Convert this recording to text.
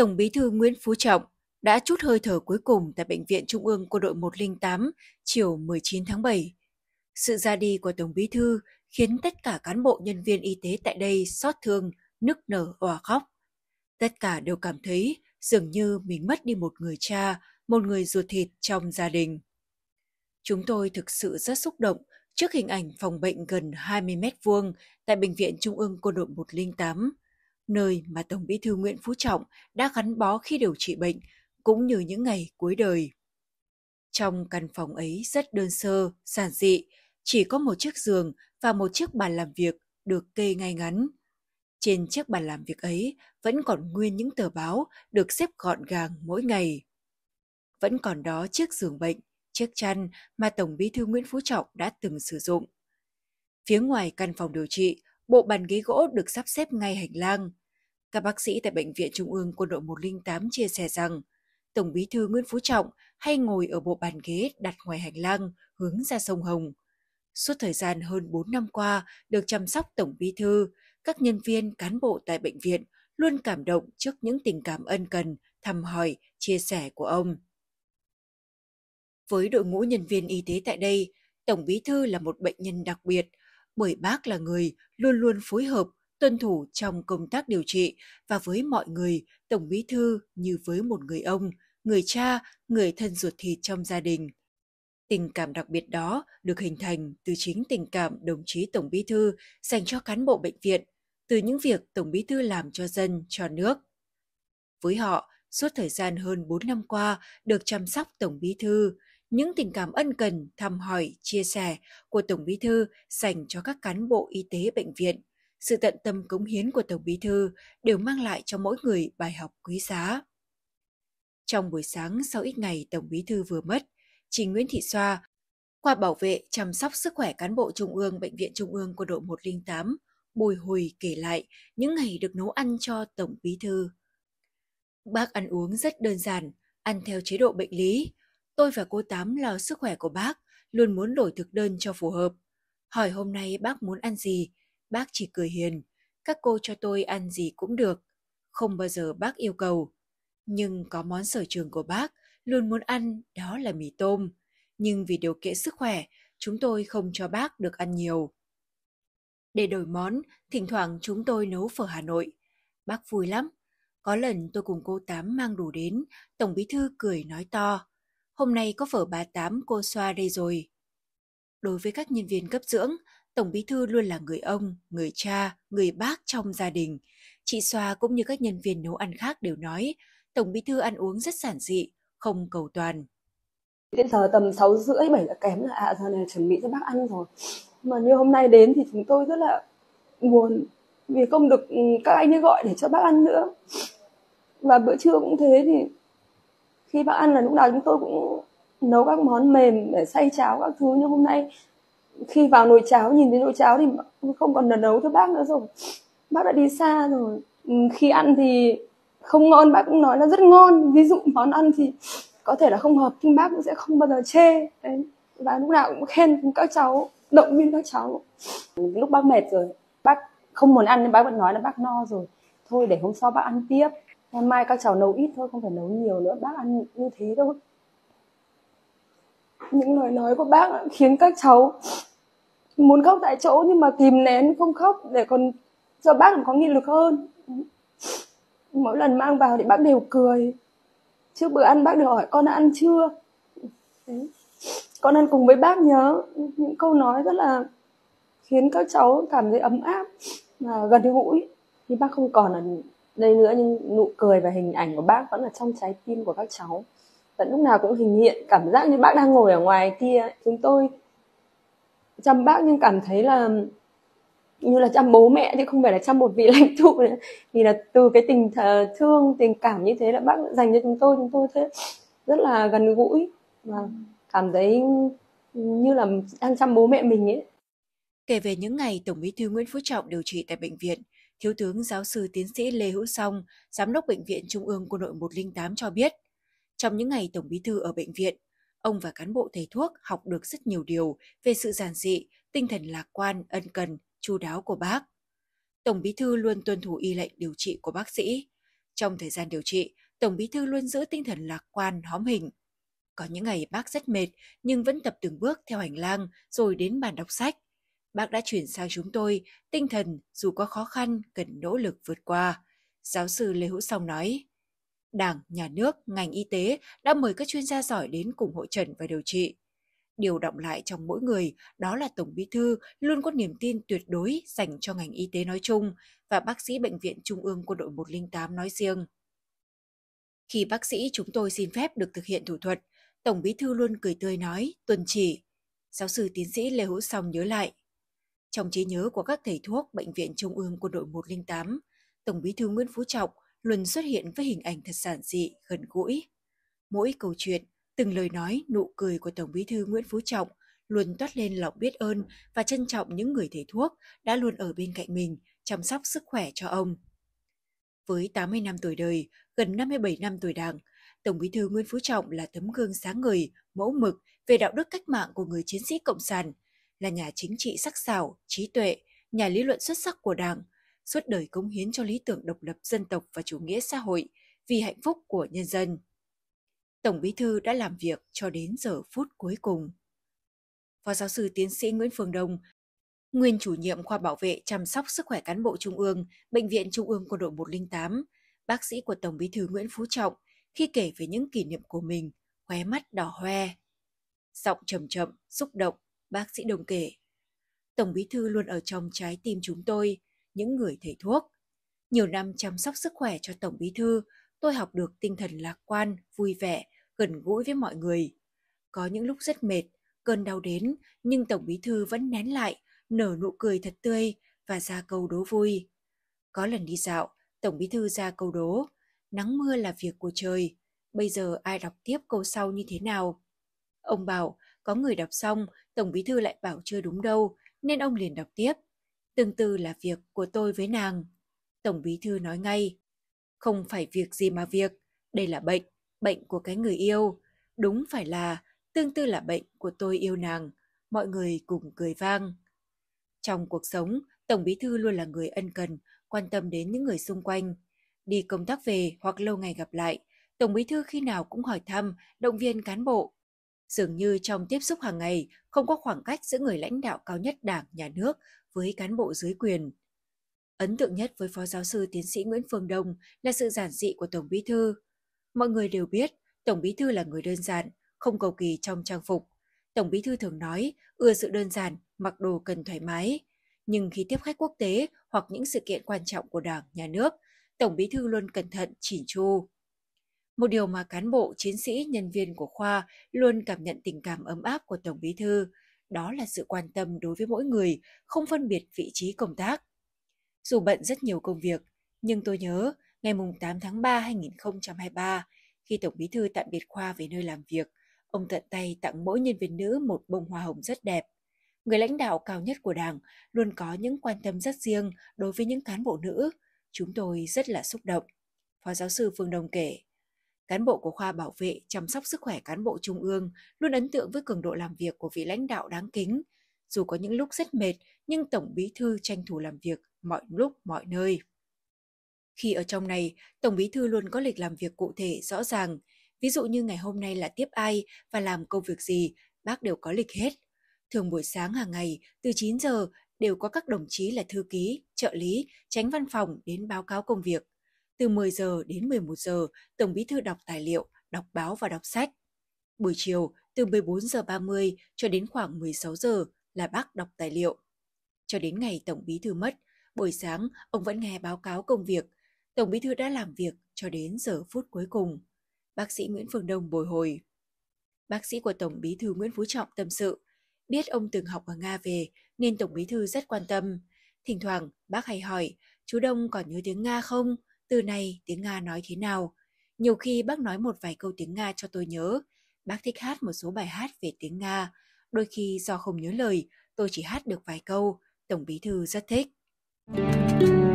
Tổng bí thư Nguyễn Phú Trọng đã chút hơi thở cuối cùng tại Bệnh viện Trung ương Quân đội 108 chiều 19 tháng 7. Sự ra đi của Tổng bí thư khiến tất cả cán bộ nhân viên y tế tại đây xót thương, nức nở òa khóc. Tất cả đều cảm thấy dường như mình mất đi một người cha, một người ruột thịt trong gia đình. Chúng tôi thực sự rất xúc động trước hình ảnh phòng bệnh gần 20 mét vuông tại Bệnh viện Trung ương Quân đội 108 nơi mà Tổng Bí thư Nguyễn Phú Trọng đã gắn bó khi điều trị bệnh, cũng như những ngày cuối đời. Trong căn phòng ấy rất đơn sơ, giản dị, chỉ có một chiếc giường và một chiếc bàn làm việc được kê ngay ngắn. Trên chiếc bàn làm việc ấy vẫn còn nguyên những tờ báo được xếp gọn gàng mỗi ngày. Vẫn còn đó chiếc giường bệnh, chiếc chăn mà Tổng Bí thư Nguyễn Phú Trọng đã từng sử dụng. Phía ngoài căn phòng điều trị, bộ bàn ghế gỗ được sắp xếp ngay hành lang. Các bác sĩ tại Bệnh viện Trung ương Quân đội 108 chia sẻ rằng, Tổng bí thư Nguyễn Phú Trọng hay ngồi ở bộ bàn ghế đặt ngoài hành lang hướng ra sông Hồng. Suốt thời gian hơn 4 năm qua được chăm sóc Tổng bí thư, các nhân viên, cán bộ tại bệnh viện luôn cảm động trước những tình cảm ân cần, thăm hỏi, chia sẻ của ông. Với đội ngũ nhân viên y tế tại đây, Tổng bí thư là một bệnh nhân đặc biệt, bởi bác là người luôn luôn phối hợp, tuân thủ trong công tác điều trị và với mọi người, Tổng Bí Thư như với một người ông, người cha, người thân ruột thịt trong gia đình. Tình cảm đặc biệt đó được hình thành từ chính tình cảm đồng chí Tổng Bí Thư dành cho cán bộ bệnh viện, từ những việc Tổng Bí Thư làm cho dân, cho nước. Với họ, suốt thời gian hơn 4 năm qua được chăm sóc Tổng Bí Thư, những tình cảm ân cần, thăm hỏi, chia sẻ của Tổng Bí Thư dành cho các cán bộ y tế bệnh viện sự tận tâm cống hiến của Tổng Bí Thư đều mang lại cho mỗi người bài học quý giá. Trong buổi sáng sau ít ngày Tổng Bí Thư vừa mất, chị Nguyễn Thị Xoa, khoa bảo vệ chăm sóc sức khỏe cán bộ Trung ương Bệnh viện Trung ương của đội 108, bồi hồi kể lại những ngày được nấu ăn cho Tổng Bí Thư. Bác ăn uống rất đơn giản, ăn theo chế độ bệnh lý. Tôi và cô Tám lo sức khỏe của bác, luôn muốn đổi thực đơn cho phù hợp. Hỏi hôm nay bác muốn ăn gì, bác chỉ cười hiền, các cô cho tôi ăn gì cũng được, không bao giờ bác yêu cầu. Nhưng có món sở trường của bác luôn muốn ăn đó là mì tôm, nhưng vì điều kiện sức khỏe, chúng tôi không cho bác được ăn nhiều. Để đổi món, thỉnh thoảng chúng tôi nấu phở Hà Nội. Bác vui lắm. Có lần tôi cùng cô Tám mang đủ đến, Tổng Bí Thư cười nói to. Hôm nay có phở bà Tám cô xoa đây rồi. Đối với các nhân viên cấp dưỡng, Tổng bí thư luôn là người ông, người cha, người bác trong gia đình. Chị Xoa cũng như các nhân viên nấu ăn khác đều nói, Tổng bí thư ăn uống rất giản dị, không cầu toàn. Đến giờ tầm 6 rưỡi, 7 là kém là à, giờ này chuẩn bị cho bác ăn rồi. Mà như hôm nay đến thì chúng tôi rất là buồn vì không được ừ, các anh ấy gọi để cho bác ăn nữa. Và bữa trưa cũng thế thì khi bác ăn là lúc nào chúng tôi cũng nấu các món mềm để xay cháo các thứ nhưng hôm nay khi vào nồi cháo nhìn thấy nồi cháo thì không còn nấn nấu cho bác nữa rồi bác đã đi xa rồi ừ, khi ăn thì không ngon bác cũng nói là rất ngon ví dụ món ăn thì có thể là không hợp nhưng bác cũng sẽ không bao giờ chê Đấy. và lúc nào cũng khen các cháu động viên các cháu lúc bác mệt rồi bác không muốn ăn nên bác vẫn nói là bác no rồi thôi để hôm sau bác ăn tiếp hôm mai các cháu nấu ít thôi không phải nấu nhiều nữa bác ăn như thế thôi những lời nói của bác khiến các cháu muốn khóc tại chỗ nhưng mà kìm nén không khóc để còn cho bác còn có nghị lực hơn mỗi lần mang vào thì bác đều cười trước bữa ăn bác đều hỏi con đã ăn chưa con ăn cùng với bác nhớ những câu nói rất là khiến các cháu cảm thấy ấm áp và gần gũi thì bác không còn ở đây nữa nhưng nụ cười và hình ảnh của bác vẫn là trong trái tim của các cháu vẫn lúc nào cũng hình hiện cảm giác như bác đang ngồi ở ngoài kia chúng tôi chăm bác nhưng cảm thấy là như là chăm bố mẹ chứ không phải là chăm một vị lãnh tụ nữa. vì là từ cái tình thương tình cảm như thế là bác dành cho chúng tôi chúng tôi thế rất là gần gũi và ừ. cảm thấy như là đang chăm bố mẹ mình ấy kể về những ngày tổng bí thư nguyễn phú trọng điều trị tại bệnh viện thiếu tướng giáo sư tiến sĩ lê hữu song giám đốc bệnh viện trung ương quân đội 108 cho biết trong những ngày tổng bí thư ở bệnh viện Ông và cán bộ thầy thuốc học được rất nhiều điều về sự giản dị, tinh thần lạc quan, ân cần, chu đáo của bác. Tổng bí thư luôn tuân thủ y lệnh điều trị của bác sĩ. Trong thời gian điều trị, Tổng bí thư luôn giữ tinh thần lạc quan, hóm hình. Có những ngày bác rất mệt nhưng vẫn tập từng bước theo hành lang rồi đến bàn đọc sách. Bác đã chuyển sang chúng tôi tinh thần dù có khó khăn cần nỗ lực vượt qua. Giáo sư Lê Hữu Song nói, Đảng, nhà nước, ngành y tế đã mời các chuyên gia giỏi đến cùng hội trần và điều trị. Điều động lại trong mỗi người đó là Tổng Bí Thư luôn có niềm tin tuyệt đối dành cho ngành y tế nói chung và bác sĩ Bệnh viện Trung ương Quân đội 108 nói riêng. Khi bác sĩ chúng tôi xin phép được thực hiện thủ thuật, Tổng Bí Thư luôn cười tươi nói, tuần chỉ. Giáo sư tiến sĩ Lê Hữu Song nhớ lại. Trong trí nhớ của các thầy thuốc Bệnh viện Trung ương Quân đội 108, Tổng Bí Thư Nguyễn Phú Trọng luôn xuất hiện với hình ảnh thật giản dị, gần gũi. Mỗi câu chuyện, từng lời nói, nụ cười của Tổng bí thư Nguyễn Phú Trọng luôn toát lên lòng biết ơn và trân trọng những người thầy thuốc đã luôn ở bên cạnh mình, chăm sóc sức khỏe cho ông. Với 80 năm tuổi đời, gần 57 năm tuổi đảng, Tổng bí thư Nguyễn Phú Trọng là tấm gương sáng người, mẫu mực về đạo đức cách mạng của người chiến sĩ Cộng sản, là nhà chính trị sắc sảo, trí tuệ, nhà lý luận xuất sắc của Đảng – suốt đời cống hiến cho lý tưởng độc lập dân tộc và chủ nghĩa xã hội vì hạnh phúc của nhân dân. Tổng Bí thư đã làm việc cho đến giờ phút cuối cùng. Phó giáo sư tiến sĩ Nguyễn Phương Đông, nguyên chủ nhiệm khoa bảo vệ chăm sóc sức khỏe cán bộ Trung ương, Bệnh viện Trung ương Quân đội 108, bác sĩ của Tổng Bí thư Nguyễn Phú Trọng khi kể về những kỷ niệm của mình, khóe mắt đỏ hoe. Giọng trầm chậm, xúc động, bác sĩ đồng kể. Tổng Bí thư luôn ở trong trái tim chúng tôi – những người thầy thuốc. Nhiều năm chăm sóc sức khỏe cho Tổng Bí Thư, tôi học được tinh thần lạc quan, vui vẻ, gần gũi với mọi người. Có những lúc rất mệt, cơn đau đến, nhưng Tổng Bí Thư vẫn nén lại, nở nụ cười thật tươi và ra câu đố vui. Có lần đi dạo, Tổng Bí Thư ra câu đố, nắng mưa là việc của trời, bây giờ ai đọc tiếp câu sau như thế nào? Ông bảo, có người đọc xong, Tổng Bí Thư lại bảo chưa đúng đâu, nên ông liền đọc tiếp – Tương tư là việc của tôi với nàng. Tổng bí thư nói ngay, không phải việc gì mà việc, đây là bệnh, bệnh của cái người yêu. Đúng phải là, tương tư là bệnh của tôi yêu nàng, mọi người cùng cười vang. Trong cuộc sống, Tổng bí thư luôn là người ân cần, quan tâm đến những người xung quanh. Đi công tác về hoặc lâu ngày gặp lại, Tổng bí thư khi nào cũng hỏi thăm, động viên cán bộ. Dường như trong tiếp xúc hàng ngày, không có khoảng cách giữa người lãnh đạo cao nhất đảng, nhà nước với cán bộ dưới quyền. Ấn tượng nhất với Phó Giáo sư Tiến sĩ Nguyễn Phương Đông là sự giản dị của Tổng Bí Thư. Mọi người đều biết Tổng Bí Thư là người đơn giản, không cầu kỳ trong trang phục. Tổng Bí Thư thường nói ưa sự đơn giản, mặc đồ cần thoải mái. Nhưng khi tiếp khách quốc tế hoặc những sự kiện quan trọng của Đảng, Nhà nước, Tổng Bí Thư luôn cẩn thận, chỉn chu. Một điều mà cán bộ, chiến sĩ, nhân viên của khoa luôn cảm nhận tình cảm ấm áp của Tổng Bí Thư – đó là sự quan tâm đối với mỗi người, không phân biệt vị trí công tác. Dù bận rất nhiều công việc, nhưng tôi nhớ ngày 8 tháng 3 2023, khi Tổng Bí thư tạm biệt Khoa về nơi làm việc, ông tận tay tặng mỗi nhân viên nữ một bông hoa hồng rất đẹp. Người lãnh đạo cao nhất của Đảng luôn có những quan tâm rất riêng đối với những cán bộ nữ. Chúng tôi rất là xúc động. Phó giáo sư Phương Đồng kể, Cán bộ của khoa bảo vệ chăm sóc sức khỏe cán bộ trung ương luôn ấn tượng với cường độ làm việc của vị lãnh đạo đáng kính. Dù có những lúc rất mệt, nhưng Tổng Bí Thư tranh thủ làm việc mọi lúc mọi nơi. Khi ở trong này, Tổng Bí Thư luôn có lịch làm việc cụ thể rõ ràng. Ví dụ như ngày hôm nay là tiếp ai và làm công việc gì, bác đều có lịch hết. Thường buổi sáng hàng ngày, từ 9 giờ, đều có các đồng chí là thư ký, trợ lý, tránh văn phòng đến báo cáo công việc từ 10 giờ đến 11 giờ, Tổng Bí thư đọc tài liệu, đọc báo và đọc sách. Buổi chiều, từ 14 giờ 30 cho đến khoảng 16 giờ là bác đọc tài liệu. Cho đến ngày Tổng Bí thư mất, buổi sáng ông vẫn nghe báo cáo công việc. Tổng Bí thư đã làm việc cho đến giờ phút cuối cùng. Bác sĩ Nguyễn Phương Đông bồi hồi. Bác sĩ của Tổng Bí thư Nguyễn Phú Trọng tâm sự, biết ông từng học ở Nga về nên Tổng Bí thư rất quan tâm. Thỉnh thoảng bác hay hỏi, chú Đông còn nhớ tiếng Nga không? từ này tiếng Nga nói thế nào. Nhiều khi bác nói một vài câu tiếng Nga cho tôi nhớ. Bác thích hát một số bài hát về tiếng Nga. Đôi khi do không nhớ lời, tôi chỉ hát được vài câu. Tổng bí thư rất thích. Thank you.